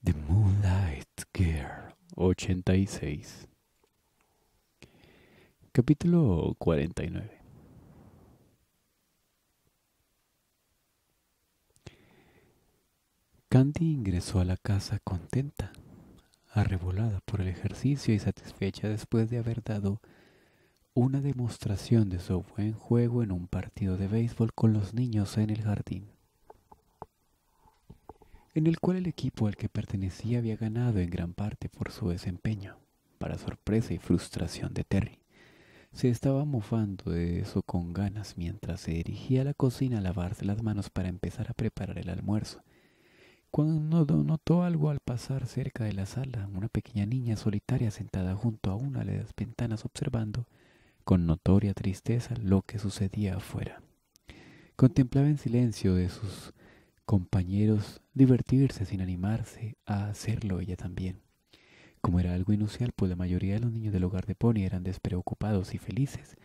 The Moonlight Girl 86. Capítulo 49. Candy ingresó a la casa contenta, arrebolada por el ejercicio y satisfecha después de haber dado una demostración de su buen juego en un partido de béisbol con los niños en el jardín en el cual el equipo al que pertenecía había ganado en gran parte por su desempeño, para sorpresa y frustración de Terry. Se estaba mofando de eso con ganas mientras se dirigía a la cocina a lavarse las manos para empezar a preparar el almuerzo, cuando notó algo al pasar cerca de la sala, una pequeña niña solitaria sentada junto a una de las ventanas observando con notoria tristeza lo que sucedía afuera. Contemplaba en silencio de sus compañeros divertirse sin animarse a hacerlo ella también. Como era algo inusual, pues la mayoría de los niños del hogar de Pony eran despreocupados y felices,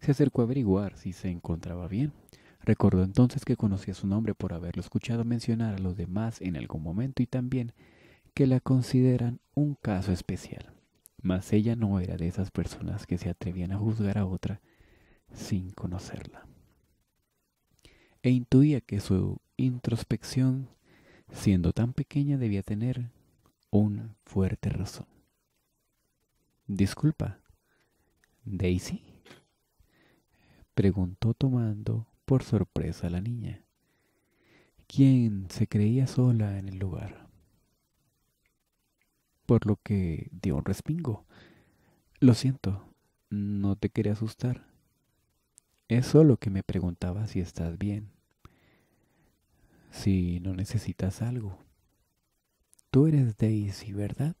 se acercó a averiguar si se encontraba bien. Recordó entonces que conocía su nombre por haberlo escuchado mencionar a los demás en algún momento y también que la consideran un caso especial. Mas ella no era de esas personas que se atrevían a juzgar a otra sin conocerla e intuía que su introspección, siendo tan pequeña, debía tener una fuerte razón. Disculpa, Daisy, preguntó tomando por sorpresa a la niña, quien se creía sola en el lugar, por lo que dio un respingo. Lo siento, no te quería asustar. Es solo que me preguntaba si estás bien, si no necesitas algo. Tú eres Daisy, ¿verdad?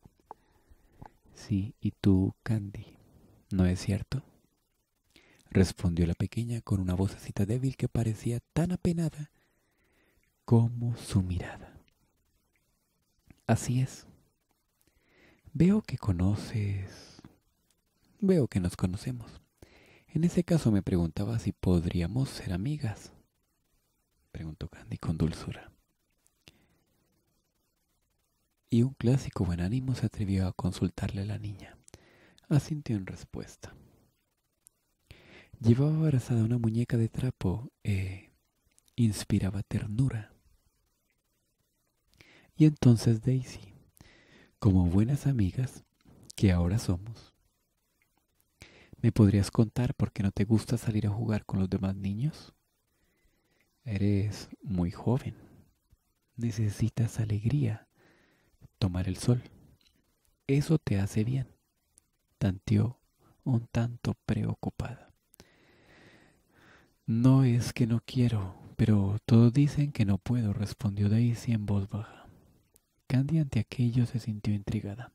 Sí, y tú, Candy, ¿no es cierto? Respondió la pequeña con una vocecita débil que parecía tan apenada como su mirada. Así es. Veo que conoces. Veo que nos conocemos. En ese caso me preguntaba si podríamos ser amigas, preguntó Candy con dulzura. Y un clásico buen ánimo se atrevió a consultarle a la niña. Asintió en respuesta. Llevaba abrazada una muñeca de trapo e inspiraba ternura. Y entonces Daisy, como buenas amigas que ahora somos, ¿Me podrías contar por qué no te gusta salir a jugar con los demás niños? Eres muy joven. Necesitas alegría, tomar el sol. Eso te hace bien. Tanteó un tanto preocupada. No es que no quiero, pero todos dicen que no puedo, respondió Daisy en voz baja. Candy ante aquello se sintió intrigada.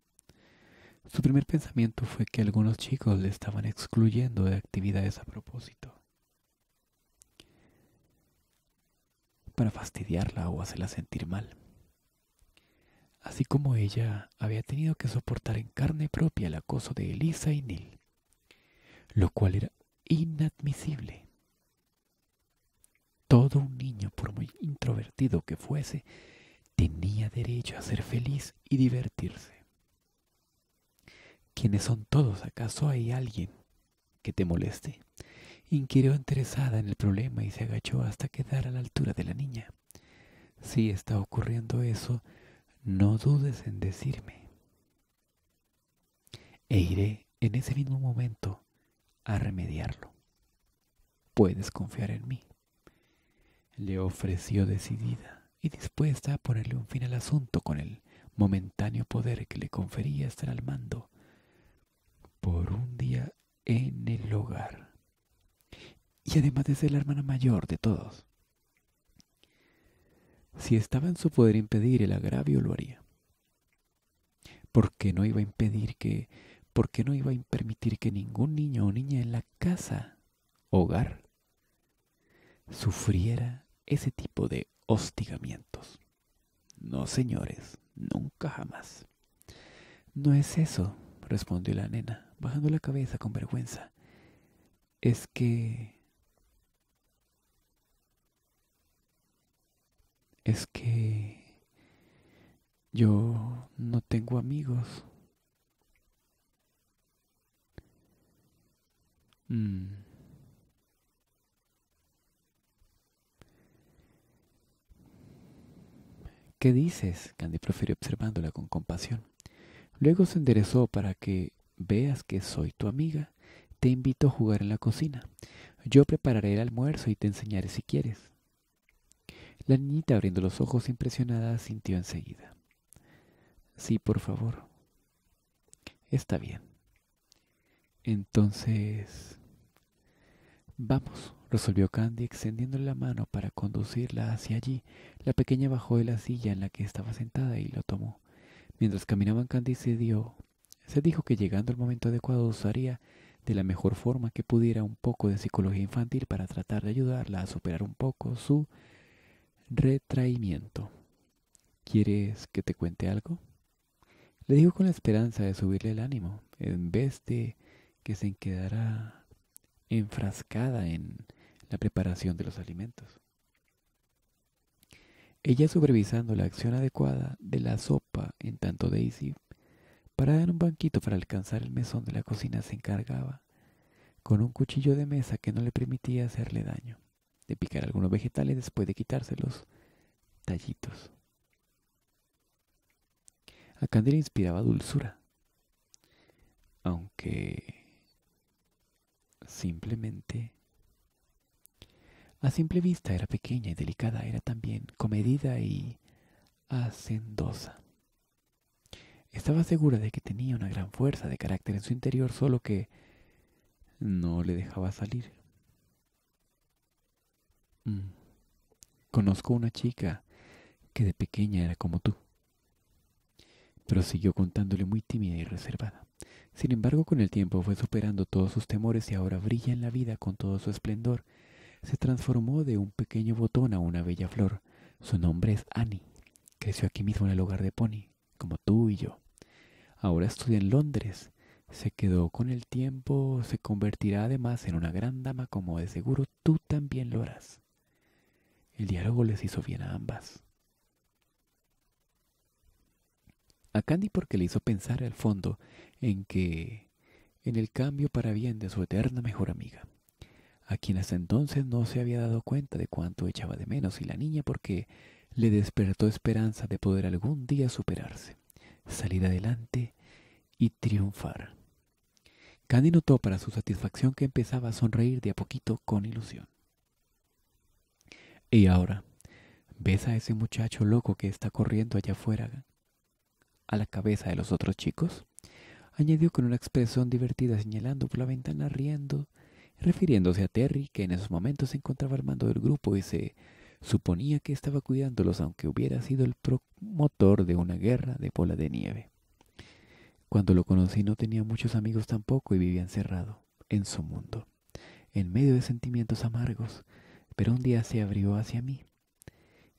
Su primer pensamiento fue que algunos chicos le estaban excluyendo de actividades a propósito. Para fastidiarla o hacerla sentir mal. Así como ella había tenido que soportar en carne propia el acoso de Elisa y Neil, lo cual era inadmisible. Todo un niño, por muy introvertido que fuese, tenía derecho a ser feliz y divertirse. ¿Quiénes son todos? ¿Acaso hay alguien que te moleste? Inquirió interesada en el problema y se agachó hasta quedar a la altura de la niña. Si está ocurriendo eso, no dudes en decirme. E iré en ese mismo momento a remediarlo. Puedes confiar en mí. Le ofreció decidida y dispuesta a ponerle un fin al asunto con el momentáneo poder que le confería estar al mando por un día en el hogar. Y además de ser la hermana mayor de todos. Si estaba en su poder impedir el agravio, lo haría. Porque no iba a impedir que, porque no iba a permitir que ningún niño o niña en la casa, hogar, sufriera ese tipo de hostigamientos. No, señores, nunca jamás. No es eso respondió la nena, bajando la cabeza con vergüenza. Es que... Es que... Yo no tengo amigos. Mm. ¿Qué dices? Candy profirió observándola con compasión. Luego se enderezó para que veas que soy tu amiga. Te invito a jugar en la cocina. Yo prepararé el almuerzo y te enseñaré si quieres. La niñita, abriendo los ojos impresionada, sintió enseguida. Sí, por favor. Está bien. Entonces... Vamos, resolvió Candy extendiendo la mano para conducirla hacia allí. La pequeña bajó de la silla en la que estaba sentada y lo tomó. Mientras caminaban, Candy se dio, se dijo que llegando el momento adecuado usaría de la mejor forma que pudiera un poco de psicología infantil para tratar de ayudarla a superar un poco su retraimiento. ¿Quieres que te cuente algo? Le dijo con la esperanza de subirle el ánimo, en vez de que se quedara enfrascada en la preparación de los alimentos ella supervisando la acción adecuada de la sopa en tanto Daisy, parada en un banquito para alcanzar el mesón de la cocina, se encargaba, con un cuchillo de mesa que no le permitía hacerle daño, de picar algunos vegetales después de quitárselos tallitos. A Candy le inspiraba dulzura, aunque simplemente a simple vista era pequeña y delicada, era también comedida y hacendosa. Estaba segura de que tenía una gran fuerza de carácter en su interior, solo que no le dejaba salir. Mm. Conozco una chica que de pequeña era como tú. Prosiguió contándole muy tímida y reservada. Sin embargo, con el tiempo fue superando todos sus temores y ahora brilla en la vida con todo su esplendor se transformó de un pequeño botón a una bella flor. Su nombre es Annie. Creció aquí mismo en el hogar de Pony, como tú y yo. Ahora estudia en Londres. Se quedó con el tiempo, se convertirá además en una gran dama como de seguro tú también lo harás. El diálogo les hizo bien a ambas. A Candy porque le hizo pensar al fondo en que en el cambio para bien de su eterna mejor amiga a quien hasta entonces no se había dado cuenta de cuánto echaba de menos, y la niña porque le despertó esperanza de poder algún día superarse, salir adelante y triunfar. Candy notó para su satisfacción que empezaba a sonreír de a poquito con ilusión. Y ahora, ¿ves a ese muchacho loco que está corriendo allá afuera a la cabeza de los otros chicos? añadió con una expresión divertida señalando por la ventana riendo refiriéndose a Terry, que en esos momentos se encontraba al mando del grupo y se suponía que estaba cuidándolos aunque hubiera sido el promotor de una guerra de bola de nieve. Cuando lo conocí no tenía muchos amigos tampoco y vivía encerrado, en su mundo, en medio de sentimientos amargos, pero un día se abrió hacia mí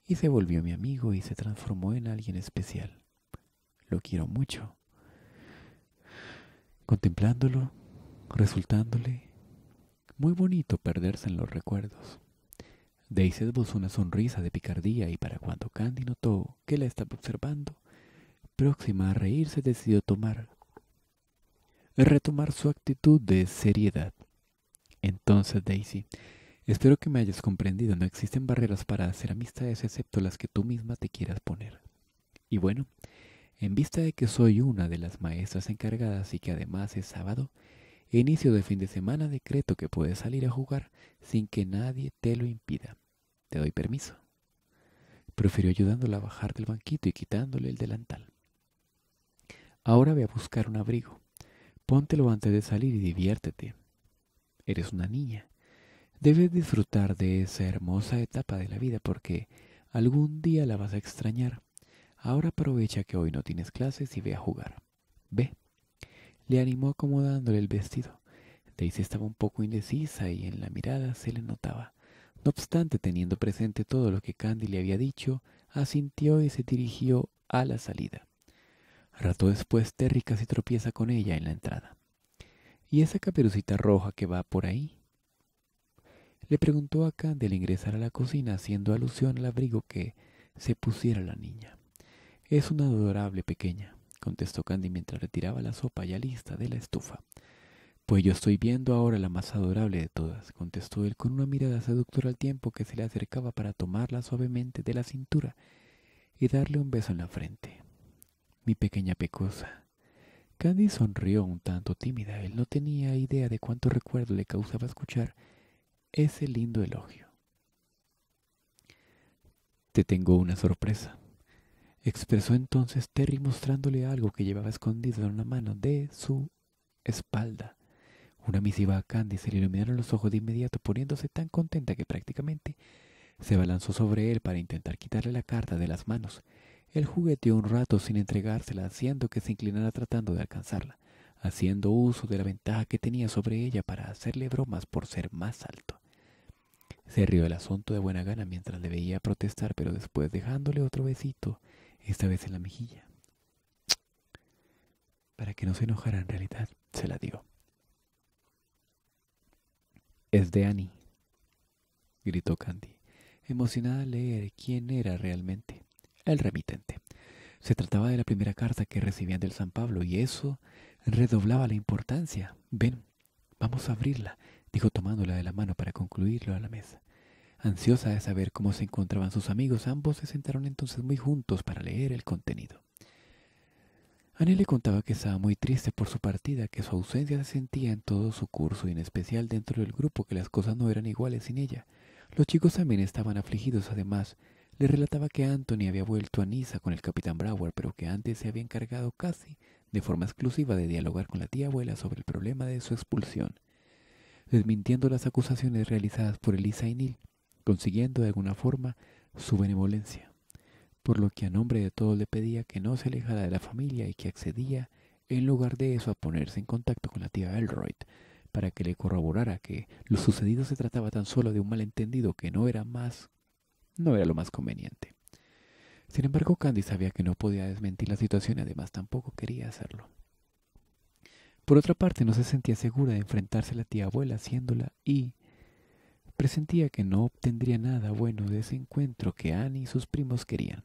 y se volvió mi amigo y se transformó en alguien especial. Lo quiero mucho. Contemplándolo, resultándole muy bonito perderse en los recuerdos. Daisy esbozó una sonrisa de picardía y para cuando Candy notó que la estaba observando, próxima a reírse decidió tomar retomar su actitud de seriedad. Entonces, Daisy, espero que me hayas comprendido. No existen barreras para hacer amistades excepto las que tú misma te quieras poner. Y bueno, en vista de que soy una de las maestras encargadas y que además es sábado, Inicio de fin de semana decreto que puedes salir a jugar sin que nadie te lo impida. Te doy permiso. Prefirió ayudándola a bajar del banquito y quitándole el delantal. Ahora ve a buscar un abrigo. Póntelo antes de salir y diviértete. Eres una niña. Debes disfrutar de esa hermosa etapa de la vida porque algún día la vas a extrañar. Ahora aprovecha que hoy no tienes clases y ve a jugar. Ve le animó acomodándole el vestido. Daisy estaba un poco indecisa y en la mirada se le notaba. No obstante, teniendo presente todo lo que Candy le había dicho, asintió y se dirigió a la salida. Rato después Terry casi tropieza con ella en la entrada. ¿Y esa caperucita roja que va por ahí? Le preguntó a Candy al ingresar a la cocina haciendo alusión al abrigo que se pusiera la niña. Es una adorable pequeña contestó Candy mientras retiraba la sopa ya lista de la estufa. Pues yo estoy viendo ahora la más adorable de todas, contestó él con una mirada seductora al tiempo que se le acercaba para tomarla suavemente de la cintura y darle un beso en la frente. Mi pequeña pecosa. Candy sonrió un tanto tímida. Él no tenía idea de cuánto recuerdo le causaba escuchar ese lindo elogio. Te tengo una sorpresa. Expresó entonces Terry mostrándole algo que llevaba escondido en una mano de su espalda. Una misiva a Candy se le iluminaron los ojos de inmediato, poniéndose tan contenta que prácticamente se balanzó sobre él para intentar quitarle la carta de las manos. Él jugueteó un rato sin entregársela, haciendo que se inclinara tratando de alcanzarla, haciendo uso de la ventaja que tenía sobre ella para hacerle bromas por ser más alto. Se rió el asunto de buena gana mientras le veía protestar, pero después dejándole otro besito, esta vez en la mejilla. Para que no se enojara en realidad, se la dio. Es de Annie, gritó Candy, emocionada al leer quién era realmente el remitente. Se trataba de la primera carta que recibían del San Pablo y eso redoblaba la importancia. Ven, vamos a abrirla, dijo tomándola de la mano para concluirlo a la mesa. Ansiosa de saber cómo se encontraban sus amigos, ambos se sentaron entonces muy juntos para leer el contenido. Annie le contaba que estaba muy triste por su partida, que su ausencia se sentía en todo su curso y en especial dentro del grupo, que las cosas no eran iguales sin ella. Los chicos también estaban afligidos, además, le relataba que Anthony había vuelto a Niza con el capitán Brower, pero que antes se había encargado casi de forma exclusiva de dialogar con la tía abuela sobre el problema de su expulsión, desmintiendo las acusaciones realizadas por Elisa y Neil consiguiendo de alguna forma su benevolencia, por lo que a nombre de todos le pedía que no se alejara de la familia y que accedía en lugar de eso a ponerse en contacto con la tía Elroyd para que le corroborara que lo sucedido se trataba tan solo de un malentendido que no era más no era lo más conveniente. Sin embargo, Candy sabía que no podía desmentir la situación y además tampoco quería hacerlo. Por otra parte, no se sentía segura de enfrentarse a la tía abuela haciéndola y Presentía que no obtendría nada bueno de ese encuentro que Annie y sus primos querían.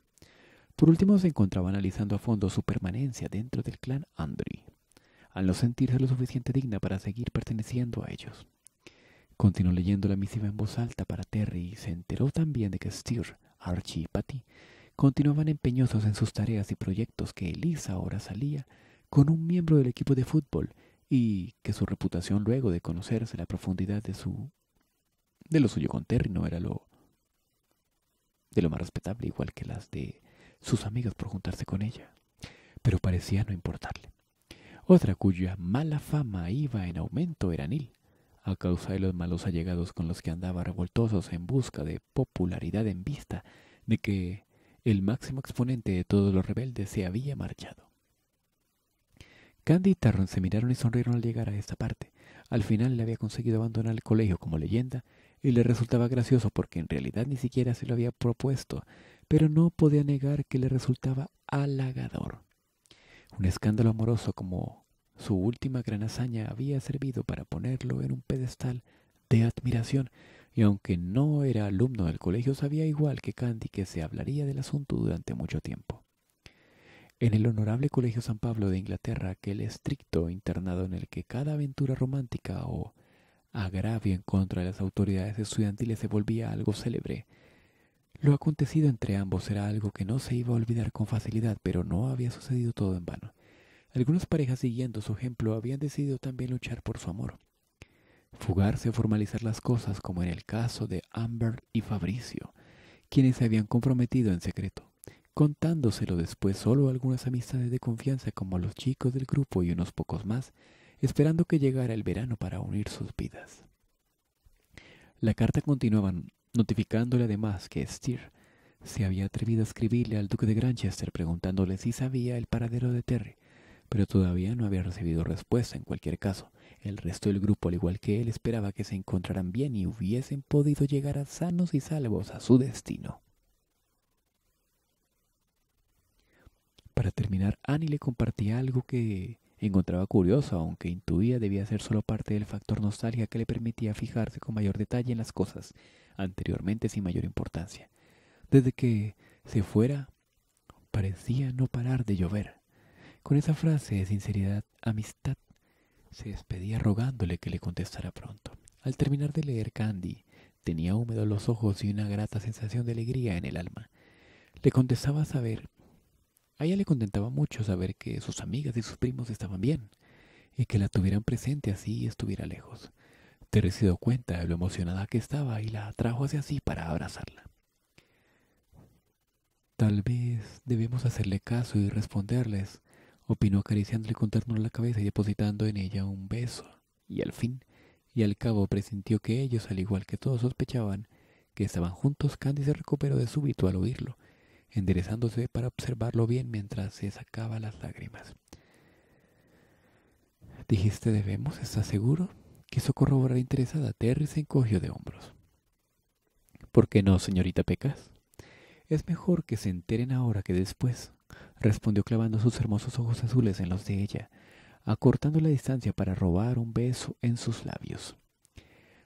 Por último, se encontraba analizando a fondo su permanencia dentro del clan Andri, al no sentirse lo suficiente digna para seguir perteneciendo a ellos. Continuó leyendo la misiva en voz alta para Terry y se enteró también de que Stir, Archie y Patty continuaban empeñosos en sus tareas y proyectos que Elisa ahora salía con un miembro del equipo de fútbol y que su reputación luego de conocerse la profundidad de su de lo suyo con Terry, no era lo de lo más respetable, igual que las de sus amigos por juntarse con ella, pero parecía no importarle. Otra cuya mala fama iba en aumento era Nil, a causa de los malos allegados con los que andaba revoltosos en busca de popularidad en vista de que el máximo exponente de todos los rebeldes se había marchado. Candy y Tarron se miraron y sonrieron al llegar a esta parte. Al final le había conseguido abandonar el colegio como leyenda y le resultaba gracioso porque en realidad ni siquiera se lo había propuesto, pero no podía negar que le resultaba halagador. Un escándalo amoroso como su última gran hazaña había servido para ponerlo en un pedestal de admiración, y aunque no era alumno del colegio, sabía igual que Candy que se hablaría del asunto durante mucho tiempo. En el honorable Colegio San Pablo de Inglaterra, aquel estricto internado en el que cada aventura romántica o agravio en contra de las autoridades estudiantiles se volvía algo célebre. Lo acontecido entre ambos era algo que no se iba a olvidar con facilidad, pero no había sucedido todo en vano. Algunas parejas siguiendo su ejemplo habían decidido también luchar por su amor. Fugarse o formalizar las cosas como en el caso de Amber y Fabricio, quienes se habían comprometido en secreto, contándoselo después solo a algunas amistades de confianza como los chicos del grupo y unos pocos más, esperando que llegara el verano para unir sus vidas. La carta continuaba notificándole además que Steer se había atrevido a escribirle al duque de Granchester preguntándole si sabía el paradero de Terry, pero todavía no había recibido respuesta en cualquier caso. El resto del grupo, al igual que él, esperaba que se encontraran bien y hubiesen podido llegar sanos y salvos a su destino. Para terminar, Annie le compartía algo que encontraba curioso, aunque intuía debía ser solo parte del factor nostalgia que le permitía fijarse con mayor detalle en las cosas anteriormente sin mayor importancia. Desde que se fuera, parecía no parar de llover. Con esa frase de sinceridad, amistad, se despedía rogándole que le contestara pronto. Al terminar de leer Candy, tenía húmedos los ojos y una grata sensación de alegría en el alma. Le contestaba a saber a ella le contentaba mucho saber que sus amigas y sus primos estaban bien, y que la tuvieran presente así estuviera lejos. Teresa se dio cuenta de lo emocionada que estaba y la atrajo hacia sí para abrazarla. Tal vez debemos hacerle caso y responderles, opinó acariciándole con ternura la cabeza y depositando en ella un beso. Y al fin, y al cabo presintió que ellos, al igual que todos sospechaban, que estaban juntos, Candy se recuperó de súbito al oírlo enderezándose para observarlo bien mientras se sacaba las lágrimas. Dijiste debemos, ¿estás seguro? Quiso corroborar interesada. Terry se encogió de hombros. ¿Por qué no, señorita Pecas? Es mejor que se enteren ahora que después, respondió clavando sus hermosos ojos azules en los de ella, acortando la distancia para robar un beso en sus labios.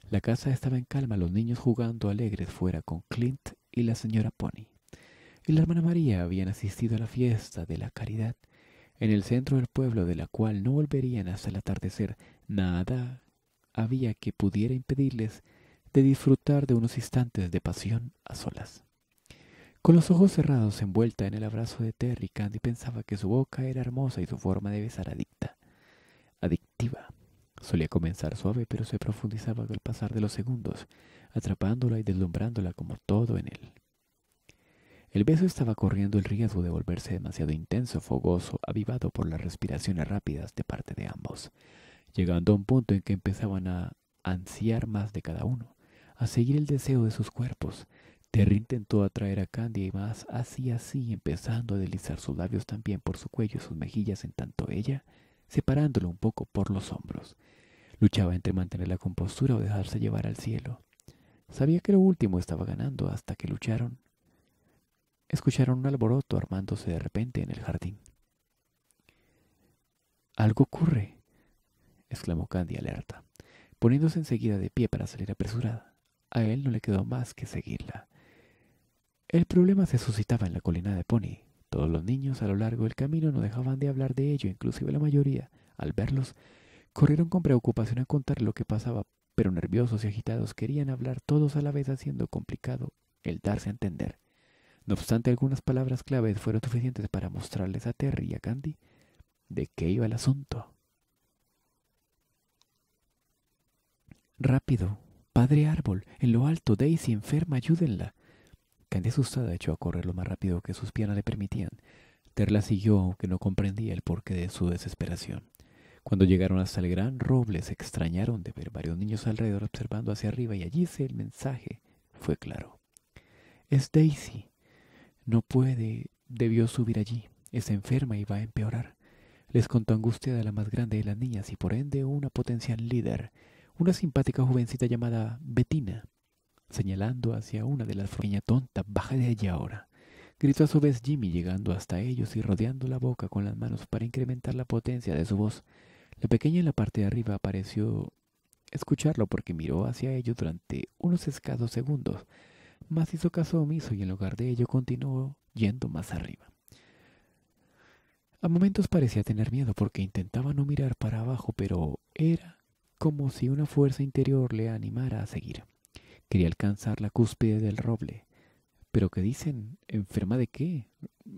La casa estaba en calma, los niños jugando alegres fuera con Clint y la señora Pony y la hermana María habían asistido a la fiesta de la caridad en el centro del pueblo de la cual no volverían hasta el atardecer. Nada había que pudiera impedirles de disfrutar de unos instantes de pasión a solas. Con los ojos cerrados, envuelta en el abrazo de Terry, Candy pensaba que su boca era hermosa y su forma de besar adicta. Adictiva. Solía comenzar suave, pero se profundizaba con el pasar de los segundos, atrapándola y deslumbrándola como todo en él. El beso estaba corriendo el riesgo de volverse demasiado intenso, fogoso, avivado por las respiraciones rápidas de parte de ambos, llegando a un punto en que empezaban a ansiar más de cada uno, a seguir el deseo de sus cuerpos. Terry intentó atraer a Candy y más así así, empezando a deslizar sus labios también por su cuello y sus mejillas en tanto ella, separándolo un poco por los hombros. Luchaba entre mantener la compostura o dejarse llevar al cielo. Sabía que lo último estaba ganando hasta que lucharon escucharon un alboroto armándose de repente en el jardín. Algo ocurre, exclamó Candy alerta, poniéndose enseguida de pie para salir apresurada. A él no le quedó más que seguirla. El problema se suscitaba en la colina de Pony. Todos los niños a lo largo del camino no dejaban de hablar de ello, inclusive la mayoría, al verlos, corrieron con preocupación a contar lo que pasaba, pero nerviosos y agitados querían hablar todos a la vez haciendo complicado el darse a entender. No obstante, algunas palabras claves fueron suficientes para mostrarles a Terry y a Candy de qué iba el asunto. Rápido, padre árbol, en lo alto, Daisy enferma, ayúdenla. Candy asustada echó a correr lo más rápido que sus piernas le permitían. Terry la siguió, aunque no comprendía el porqué de su desesperación. Cuando llegaron hasta el gran roble, se extrañaron de ver varios niños alrededor observando hacia arriba y allí el mensaje fue claro. Es Daisy. No puede, debió subir allí. Está enferma y va a empeorar. Les contó angustia de la más grande de las niñas y por ende una potencial líder, una simpática jovencita llamada Betina, señalando hacia una de las pequeñas tonta, baja de allí ahora. Gritó a su vez Jimmy llegando hasta ellos y rodeando la boca con las manos para incrementar la potencia de su voz. La pequeña en la parte de arriba pareció escucharlo porque miró hacia ellos durante unos escasos segundos, mas hizo caso omiso y en lugar de ello continuó yendo más arriba. A momentos parecía tener miedo porque intentaba no mirar para abajo, pero era como si una fuerza interior le animara a seguir. Quería alcanzar la cúspide del roble. ¿Pero qué dicen? ¿Enferma de qué?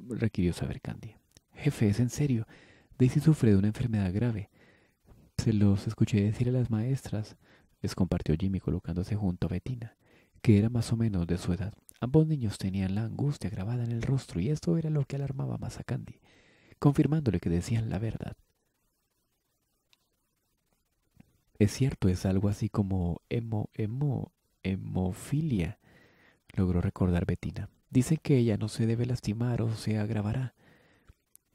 requirió saber Candy. Jefe, es en serio. Daisy sufre de una enfermedad grave. Se los escuché decir a las maestras, les compartió Jimmy colocándose junto a Betina que era más o menos de su edad. Ambos niños tenían la angustia grabada en el rostro y esto era lo que alarmaba más a Candy, confirmándole que decían la verdad. Es cierto, es algo así como hemo, hemo, hemofilia, logró recordar Bettina. Dice que ella no se debe lastimar o se agravará.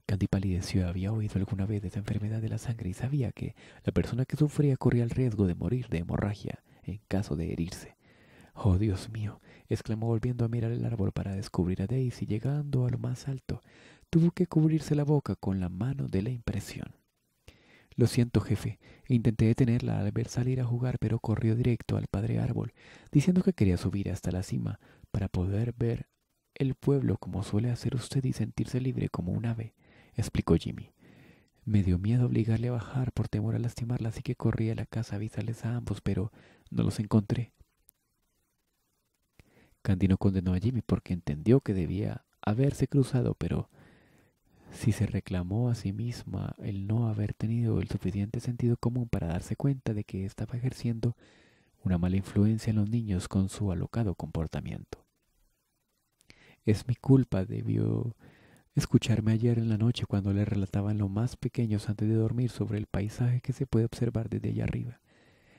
Candy palideció, había oído alguna vez de esa enfermedad de la sangre y sabía que la persona que sufría corría el riesgo de morir de hemorragia en caso de herirse. Oh, Dios mío, exclamó volviendo a mirar el árbol para descubrir a Daisy llegando a lo más alto. Tuvo que cubrirse la boca con la mano de la impresión. Lo siento, jefe. E intenté detenerla al ver salir a jugar, pero corrió directo al padre árbol, diciendo que quería subir hasta la cima para poder ver el pueblo como suele hacer usted y sentirse libre como un ave, explicó Jimmy. Me dio miedo obligarle a bajar por temor a lastimarla, así que corrí a la casa a avisarles a ambos, pero no los encontré. Candino condenó a Jimmy porque entendió que debía haberse cruzado, pero si se reclamó a sí misma el no haber tenido el suficiente sentido común para darse cuenta de que estaba ejerciendo una mala influencia en los niños con su alocado comportamiento. Es mi culpa, debió escucharme ayer en la noche cuando le relataban lo más pequeños antes de dormir sobre el paisaje que se puede observar desde allá arriba.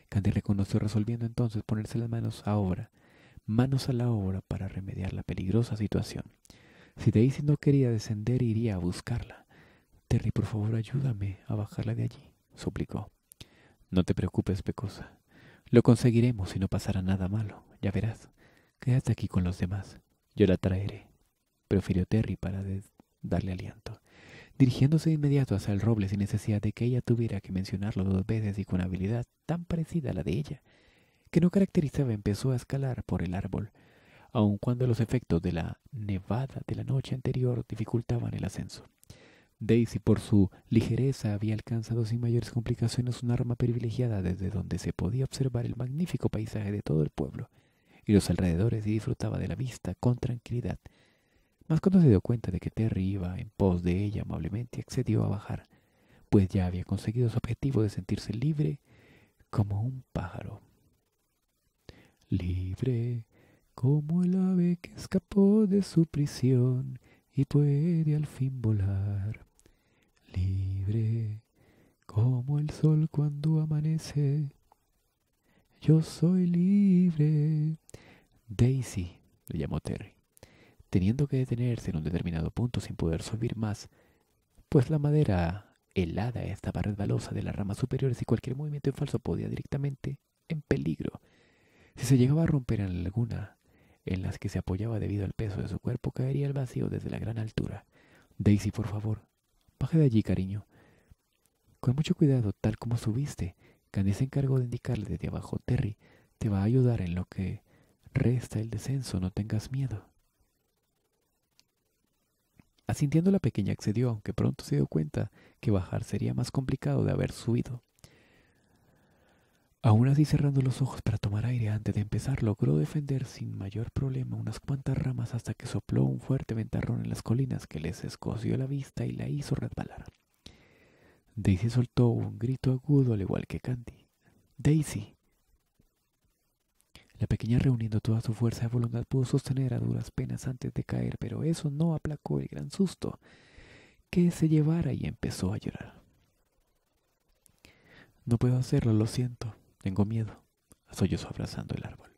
Candy reconoció resolviendo entonces ponerse las manos a obra manos a la obra para remediar la peligrosa situación. Si Daisy no quería descender, iría a buscarla. Terry, por favor, ayúdame a bajarla de allí, suplicó. No te preocupes, Pecosa. Lo conseguiremos si no pasará nada malo, ya verás. Quédate aquí con los demás. Yo la traeré, prefirió Terry para darle aliento, dirigiéndose de inmediato hacia el roble sin necesidad de que ella tuviera que mencionarlo dos veces y con habilidad tan parecida a la de ella que no caracterizaba empezó a escalar por el árbol, aun cuando los efectos de la nevada de la noche anterior dificultaban el ascenso. Daisy, por su ligereza, había alcanzado sin mayores complicaciones un arma privilegiada desde donde se podía observar el magnífico paisaje de todo el pueblo y los alrededores y disfrutaba de la vista con tranquilidad. Mas cuando se dio cuenta de que Terry iba en pos de ella amablemente, accedió a bajar, pues ya había conseguido su objetivo de sentirse libre como un pájaro libre como el ave que escapó de su prisión y puede al fin volar, libre como el sol cuando amanece. Yo soy libre. Daisy, le llamó Terry, teniendo que detenerse en un determinado punto sin poder subir más, pues la madera helada estaba resbalosa de las ramas superiores y cualquier movimiento en falso podía directamente en peligro si se llegaba a romper en alguna en las que se apoyaba debido al peso de su cuerpo, caería el vacío desde la gran altura. Daisy, por favor, baja de allí, cariño. Con mucho cuidado, tal como subiste, Candy se encargó de indicarle desde abajo. Terry te va a ayudar en lo que resta el descenso, no tengas miedo. Asintiendo la pequeña accedió, aunque pronto se dio cuenta que bajar sería más complicado de haber subido. Aún así cerrando los ojos para tomar aire antes de empezar, logró defender sin mayor problema unas cuantas ramas hasta que sopló un fuerte ventarrón en las colinas que les escoció la vista y la hizo resbalar. Daisy soltó un grito agudo al igual que Candy. Daisy. La pequeña reuniendo toda su fuerza de voluntad pudo sostener a duras penas antes de caer, pero eso no aplacó el gran susto que se llevara y empezó a llorar. No puedo hacerlo, lo siento, tengo miedo, sollozó abrazando el árbol.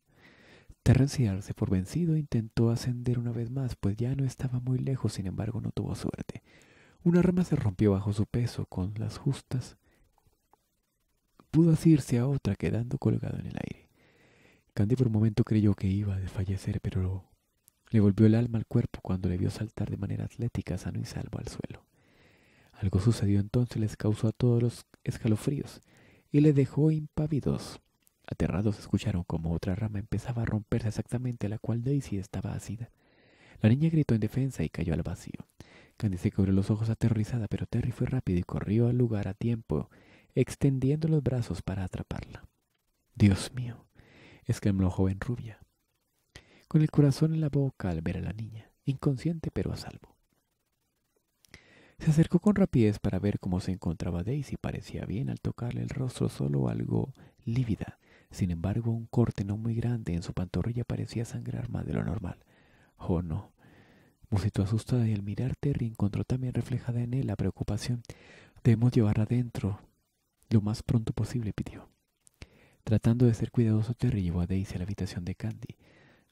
Terrenciarse por vencido intentó ascender una vez más, pues ya no estaba muy lejos, sin embargo no tuvo suerte. Una rama se rompió bajo su peso, con las justas pudo asirse a otra, quedando colgado en el aire. Candy por un momento creyó que iba a desfallecer, pero le volvió el alma al cuerpo cuando le vio saltar de manera atlética, sano y salvo al suelo. Algo sucedió entonces, les causó a todos los escalofríos y le dejó impávidos. Aterrados escucharon como otra rama empezaba a romperse exactamente a la cual Daisy estaba asida. La niña gritó en defensa y cayó al vacío. Candice cubrió los ojos aterrorizada, pero Terry fue rápido y corrió al lugar a tiempo, extendiendo los brazos para atraparla. Dios mío, exclamó la joven rubia, con el corazón en la boca al ver a la niña, inconsciente pero a salvo. Se acercó con rapidez para ver cómo se encontraba Daisy. Parecía bien al tocarle el rostro, solo algo lívida. Sin embargo, un corte no muy grande en su pantorrilla parecía sangrar más de lo normal. Oh, no. Musitó asustada y al mirar Terry encontró también reflejada en él la preocupación. Debemos llevarla adentro lo más pronto posible, pidió. Tratando de ser cuidadoso, Terry llevó a Daisy a la habitación de Candy.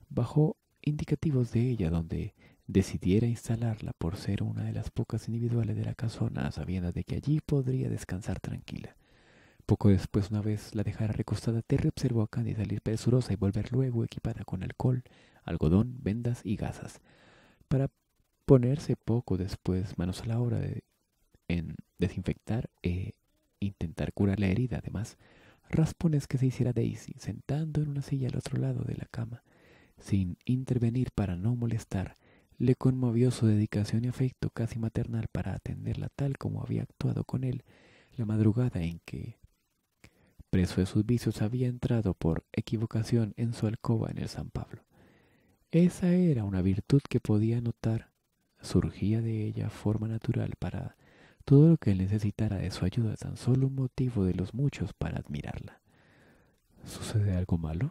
Bajó indicativos de ella donde decidiera instalarla por ser una de las pocas individuales de la casona, sabiendo de que allí podría descansar tranquila. Poco después, una vez la dejara recostada, Terry observó a Candy salir presurosa y volver luego equipada con alcohol, algodón, vendas y gasas, para ponerse poco después manos a la obra en desinfectar e intentar curar la herida. Además, raspones que se hiciera Daisy, sentando en una silla al otro lado de la cama, sin intervenir para no molestar, le conmovió su dedicación y afecto casi maternal para atenderla tal como había actuado con él la madrugada en que, preso de sus vicios, había entrado por equivocación en su alcoba en el San Pablo. Esa era una virtud que podía notar, surgía de ella forma natural para todo lo que necesitara de su ayuda, tan solo un motivo de los muchos para admirarla. ¿Sucede algo malo?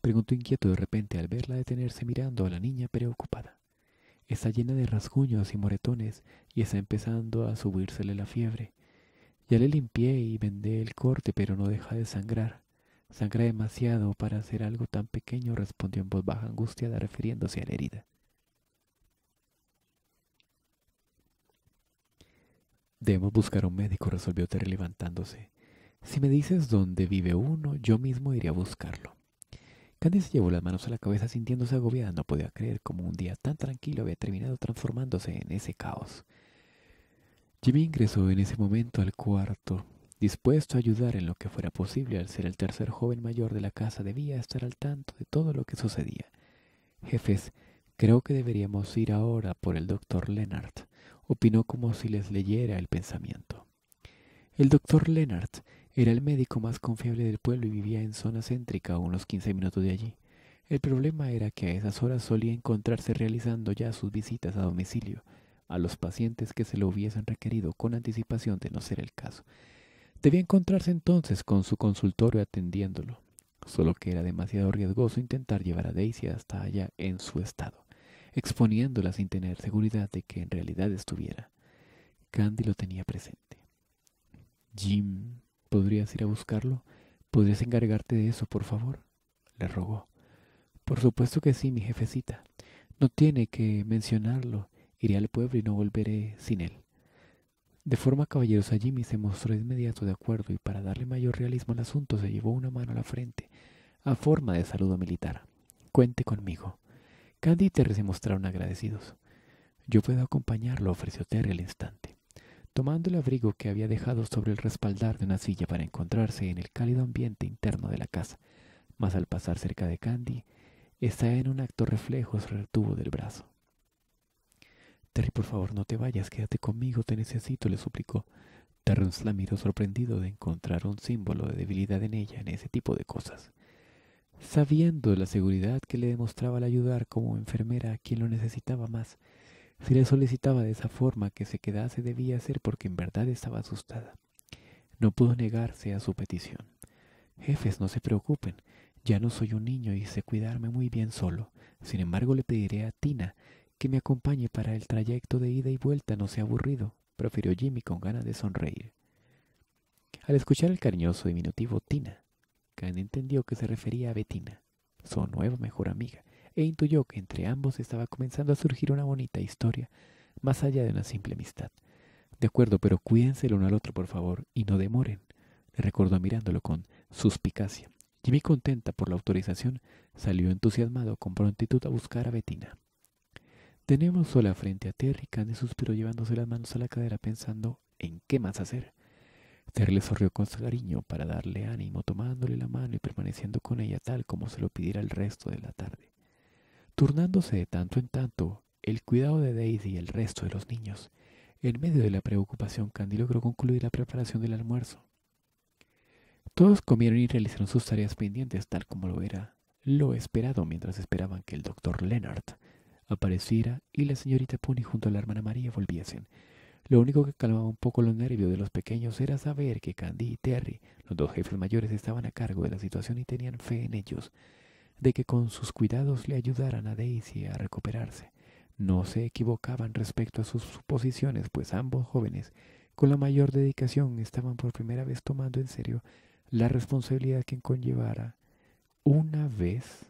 Preguntó inquieto de repente al verla detenerse mirando a la niña preocupada. Está llena de rasguños y moretones y está empezando a subírsele la fiebre. Ya le limpié y vendé el corte, pero no deja de sangrar. Sangra demasiado para hacer algo tan pequeño, respondió en voz baja angustiada refiriéndose a la herida. Debemos buscar un médico, resolvió Terry levantándose. Si me dices dónde vive uno, yo mismo iré a buscarlo. Candy llevó las manos a la cabeza sintiéndose agobiada. No podía creer cómo un día tan tranquilo había terminado transformándose en ese caos. Jimmy ingresó en ese momento al cuarto, dispuesto a ayudar en lo que fuera posible. Al ser el tercer joven mayor de la casa, debía estar al tanto de todo lo que sucedía. Jefes, creo que deberíamos ir ahora por el doctor Leonard, opinó como si les leyera el pensamiento. El doctor Leonard era el médico más confiable del pueblo y vivía en zona céntrica a unos 15 minutos de allí. El problema era que a esas horas solía encontrarse realizando ya sus visitas a domicilio a los pacientes que se lo hubiesen requerido con anticipación de no ser el caso. Debía encontrarse entonces con su consultorio atendiéndolo, solo que era demasiado riesgoso intentar llevar a Daisy hasta allá en su estado, exponiéndola sin tener seguridad de que en realidad estuviera. Candy lo tenía presente. Jim, ¿podrías ir a buscarlo? ¿Podrías encargarte de eso, por favor? le rogó. Por supuesto que sí, mi jefecita. No tiene que mencionarlo. Iré al pueblo y no volveré sin él. De forma caballerosa, Jimmy se mostró inmediato de acuerdo y para darle mayor realismo al asunto se llevó una mano a la frente, a forma de saludo militar. Cuente conmigo. Candy y Terry se mostraron agradecidos. Yo puedo acompañarlo, ofreció Terry al instante. Tomando el abrigo que había dejado sobre el respaldar de una silla para encontrarse en el cálido ambiente interno de la casa, mas al pasar cerca de Candy, está en un acto reflejo se retuvo del brazo. Terry, por favor, no te vayas, quédate conmigo, te necesito, le suplicó. Terrence la miró sorprendido de encontrar un símbolo de debilidad en ella en ese tipo de cosas. Sabiendo la seguridad que le demostraba al ayudar como enfermera a quien lo necesitaba más, si le solicitaba de esa forma que se quedase debía ser porque en verdad estaba asustada. No pudo negarse a su petición. Jefes, no se preocupen. Ya no soy un niño y sé cuidarme muy bien solo. Sin embargo, le pediré a Tina que me acompañe para el trayecto de ida y vuelta. No sea aburrido, profirió Jimmy con ganas de sonreír. Al escuchar el cariñoso diminutivo Tina, Kane entendió que se refería a Bettina, su nueva mejor amiga, e intuyó que entre ambos estaba comenzando a surgir una bonita historia, más allá de una simple amistad. De acuerdo, pero cuídense el uno al otro, por favor, y no demoren, le recordó mirándolo con suspicacia. Jimmy, contenta por la autorización, salió entusiasmado con prontitud a buscar a Betina. Tenemos sola frente a Terry, Candy suspiró llevándose las manos a la cadera pensando en qué más hacer. Terry le sonrió con cariño para darle ánimo, tomándole la mano y permaneciendo con ella tal como se lo pidiera el resto de la tarde turnándose de tanto en tanto el cuidado de Daisy y el resto de los niños. En medio de la preocupación, Candy logró concluir la preparación del almuerzo. Todos comieron y realizaron sus tareas pendientes tal como lo era lo esperado mientras esperaban que el doctor Leonard apareciera y la señorita Pony junto a la hermana María volviesen. Lo único que calmaba un poco los nervios de los pequeños era saber que Candy y Terry, los dos jefes mayores, estaban a cargo de la situación y tenían fe en ellos de que con sus cuidados le ayudaran a Daisy a recuperarse. No se equivocaban respecto a sus suposiciones, pues ambos jóvenes, con la mayor dedicación, estaban por primera vez tomando en serio la responsabilidad que conllevara una vez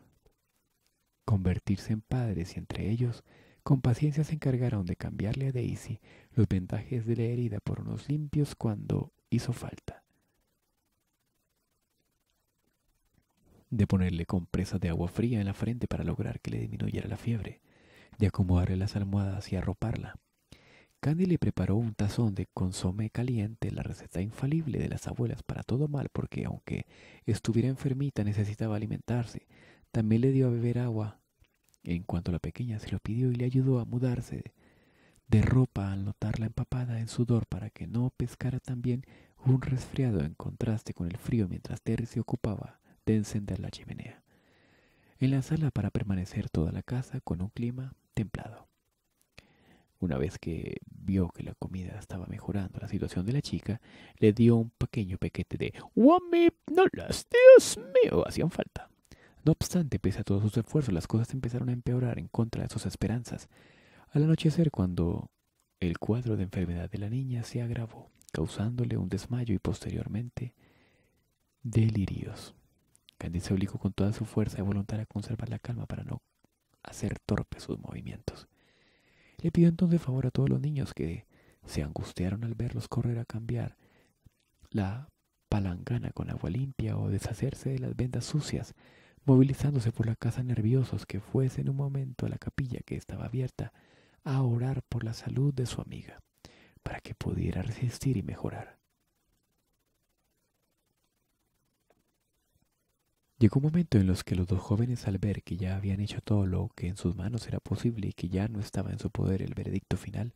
convertirse en padres y entre ellos con paciencia se encargaron de cambiarle a Daisy los vendajes de la herida por unos limpios cuando hizo falta. de ponerle compresas de agua fría en la frente para lograr que le disminuyera la fiebre, de acomodarle las almohadas y arroparla. Candy le preparó un tazón de consomé caliente, la receta infalible de las abuelas para todo mal, porque aunque estuviera enfermita necesitaba alimentarse. También le dio a beber agua. En cuanto la pequeña se lo pidió y le ayudó a mudarse de ropa al notarla empapada en sudor para que no pescara también un resfriado en contraste con el frío mientras Terry se ocupaba de encender la chimenea. En la sala para permanecer toda la casa con un clima templado. Una vez que vio que la comida estaba mejorando la situación de la chica, le dio un pequeño paquete de no las ¡Dios mío! Hacían falta. No obstante, pese a todos sus esfuerzos, las cosas empezaron a empeorar en contra de sus esperanzas. Al anochecer, cuando el cuadro de enfermedad de la niña se agravó, causándole un desmayo y posteriormente delirios. Candice obligó con toda su fuerza y voluntad a conservar la calma para no hacer torpes sus movimientos. Le pidió entonces favor a todos los niños que se angustiaron al verlos correr a cambiar la palangana con agua limpia o deshacerse de las vendas sucias, movilizándose por la casa nerviosos que fuesen un momento a la capilla que estaba abierta a orar por la salud de su amiga, para que pudiera resistir y mejorar. Llegó un momento en los que los dos jóvenes al ver que ya habían hecho todo lo que en sus manos era posible y que ya no estaba en su poder el veredicto final,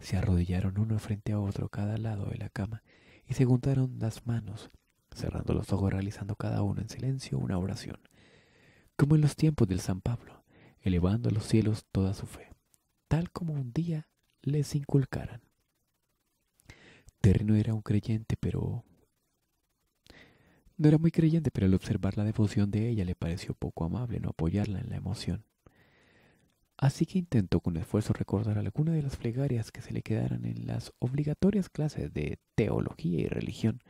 se arrodillaron uno frente a otro cada lado de la cama y se juntaron las manos, cerrando los ojos realizando cada uno en silencio una oración, como en los tiempos del San Pablo, elevando a los cielos toda su fe, tal como un día les inculcaran. Terreno era un creyente, pero no era muy creyente, pero al observar la devoción de ella le pareció poco amable no apoyarla en la emoción. Así que intentó con esfuerzo recordar alguna de las plegarias que se le quedaran en las obligatorias clases de teología y religión.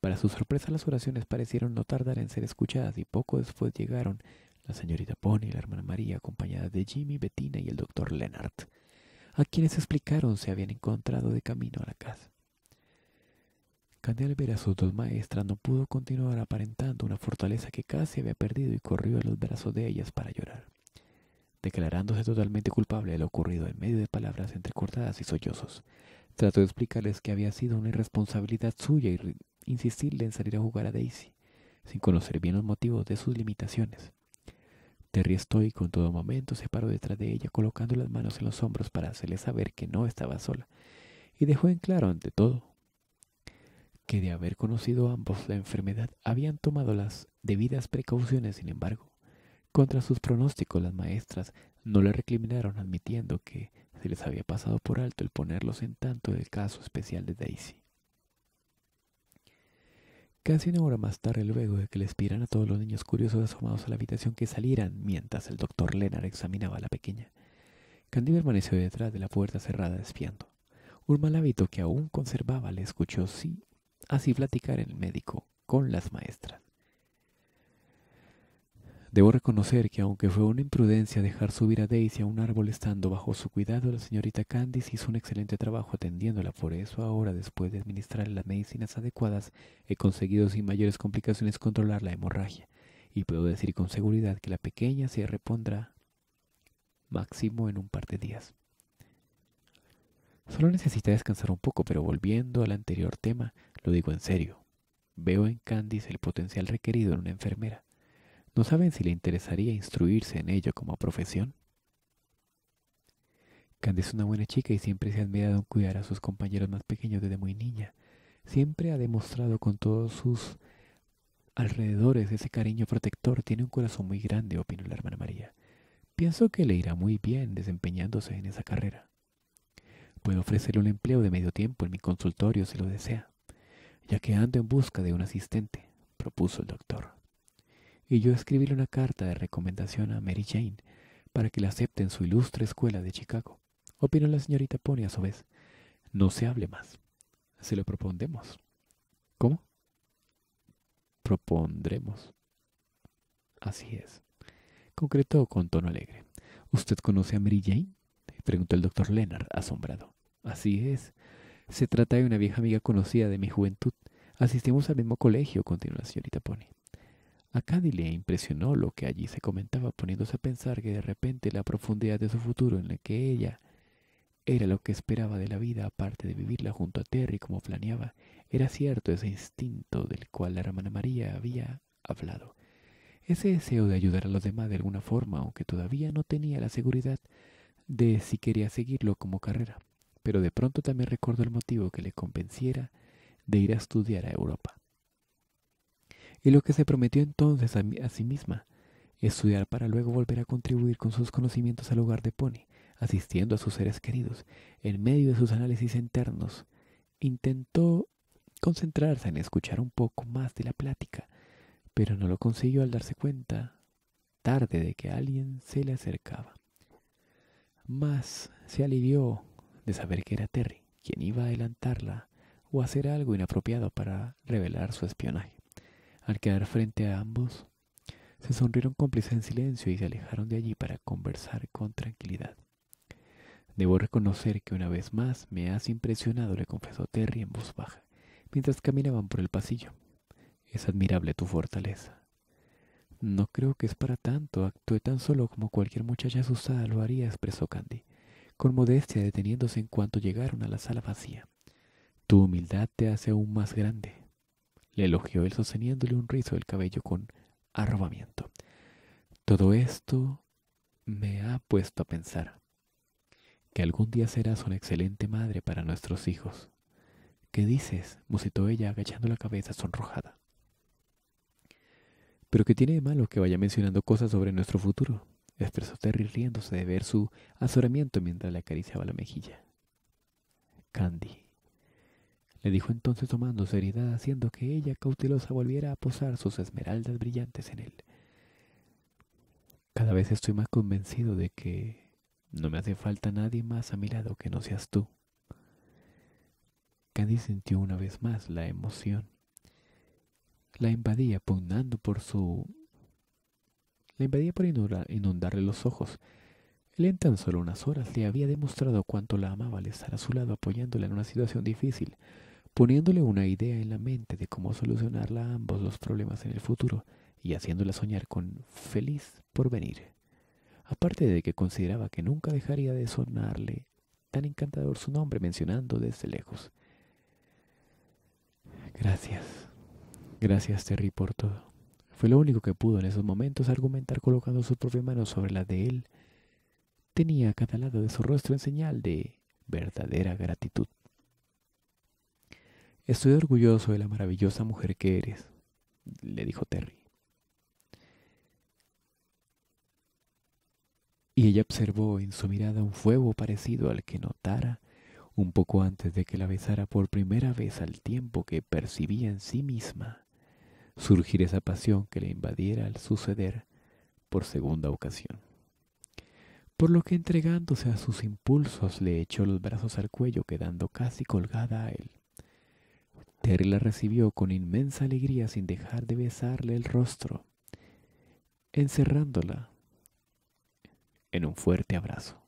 Para su sorpresa las oraciones parecieron no tardar en ser escuchadas y poco después llegaron la señorita Pony y la hermana María acompañadas de Jimmy, Bettina y el doctor Leonard, a quienes explicaron se habían encontrado de camino a la casa. Candel ver a sus dos maestras no pudo continuar aparentando una fortaleza que casi había perdido y corrió a los brazos de ellas para llorar, declarándose totalmente culpable de lo ocurrido en medio de palabras entrecortadas y sollozos. Trató de explicarles que había sido una irresponsabilidad suya y insistirle en salir a jugar a Daisy, sin conocer bien los motivos de sus limitaciones. Terry estoico con todo momento se paró detrás de ella colocando las manos en los hombros para hacerle saber que no estaba sola, y dejó en claro ante todo que de haber conocido ambos la enfermedad habían tomado las debidas precauciones, sin embargo, contra sus pronósticos las maestras no le reclinaron admitiendo que se les había pasado por alto el ponerlos en tanto del caso especial de Daisy. Casi una hora más tarde, luego de que les pidieran a todos los niños curiosos asomados a la habitación que salieran mientras el doctor Lennart examinaba a la pequeña, Candy permaneció detrás de la puerta cerrada espiando. Un mal hábito que aún conservaba le escuchó sí así platicar el médico con las maestras. Debo reconocer que aunque fue una imprudencia dejar subir a Daisy a un árbol estando bajo su cuidado, la señorita Candice hizo un excelente trabajo atendiéndola. Por eso ahora, después de administrar las medicinas adecuadas, he conseguido sin mayores complicaciones controlar la hemorragia. Y puedo decir con seguridad que la pequeña se repondrá máximo en un par de días. Solo necesita descansar un poco, pero volviendo al anterior tema, lo digo en serio. Veo en Candice el potencial requerido en una enfermera. ¿No saben si le interesaría instruirse en ello como profesión? Candice es una buena chica y siempre se ha admirado en cuidar a sus compañeros más pequeños desde muy niña. Siempre ha demostrado con todos sus alrededores ese cariño protector. Tiene un corazón muy grande, opinó la hermana María. Pienso que le irá muy bien desempeñándose en esa carrera. Puedo ofrecerle un empleo de medio tiempo en mi consultorio si lo desea ya que ando en busca de un asistente, propuso el doctor. Y yo escribiré una carta de recomendación a Mary Jane para que la acepte en su ilustre escuela de Chicago. Opinó la señorita Pony a su vez. No se hable más. Se lo propondemos. ¿Cómo? Propondremos. Así es. Concretó con tono alegre. ¿Usted conoce a Mary Jane? preguntó el doctor Lennard, asombrado. Así es. Se trata de una vieja amiga conocida de mi juventud. Asistimos al mismo colegio, continuó la señorita Pony. A Cady le impresionó lo que allí se comentaba, poniéndose a pensar que de repente la profundidad de su futuro en la que ella era lo que esperaba de la vida, aparte de vivirla junto a Terry como planeaba, era cierto ese instinto del cual la hermana María había hablado. Ese deseo de ayudar a los demás de alguna forma, aunque todavía no tenía la seguridad de si quería seguirlo como carrera pero de pronto también recordó el motivo que le convenciera de ir a estudiar a Europa. Y lo que se prometió entonces a, sí misma, estudiar para luego volver a contribuir con sus conocimientos al hogar de Pony, asistiendo a sus seres queridos, en medio de sus análisis internos, intentó concentrarse en escuchar un poco más de la plática, pero no lo consiguió al darse cuenta tarde de que alguien se le acercaba. Más se alivió de saber que era Terry quien iba a adelantarla o hacer algo inapropiado para revelar su espionaje. Al quedar frente a ambos, se sonrieron cómplices en silencio y se alejaron de allí para conversar con tranquilidad. Debo reconocer que una vez más me has impresionado, le confesó Terry en voz baja, mientras caminaban por el pasillo. Es admirable tu fortaleza. No creo que es para tanto, actué tan solo como cualquier muchacha asustada lo haría, expresó Candy con modestia deteniéndose en cuanto llegaron a la sala vacía. Tu humildad te hace aún más grande, le elogió él sosteniéndole un rizo del cabello con arrobamiento. Todo esto me ha puesto a pensar que algún día serás una excelente madre para nuestros hijos. ¿Qué dices? musitó ella agachando la cabeza sonrojada. Pero ¿qué tiene de malo que vaya mencionando cosas sobre nuestro futuro? expresó Terry riéndose de ver su azoramiento mientras le acariciaba la mejilla. Candy, le dijo entonces tomando seriedad, haciendo que ella cautelosa volviera a posar sus esmeraldas brillantes en él. Cada vez estoy más convencido de que no me hace falta nadie más a mi lado que no seas tú. Candy sintió una vez más la emoción. La invadía pugnando por su le impedía por inundarle los ojos. Él en tan solo unas horas le había demostrado cuánto la amaba al estar a su lado apoyándola en una situación difícil, poniéndole una idea en la mente de cómo solucionarla a ambos los problemas en el futuro y haciéndola soñar con feliz por venir. Aparte de que consideraba que nunca dejaría de sonarle tan encantador su nombre mencionando desde lejos. Gracias. Gracias, Terry, por todo. Fue lo único que pudo en esos momentos argumentar colocando su propia mano sobre la de él. Tenía a cada lado de su rostro en señal de verdadera gratitud. Estoy orgulloso de la maravillosa mujer que eres, le dijo Terry. Y ella observó en su mirada un fuego parecido al que notara un poco antes de que la besara por primera vez al tiempo que percibía en sí misma surgir esa pasión que le invadiera al suceder por segunda ocasión. Por lo que entregándose a sus impulsos le echó los brazos al cuello, quedando casi colgada a él. Terry la recibió con inmensa alegría sin dejar de besarle el rostro, encerrándola en un fuerte abrazo.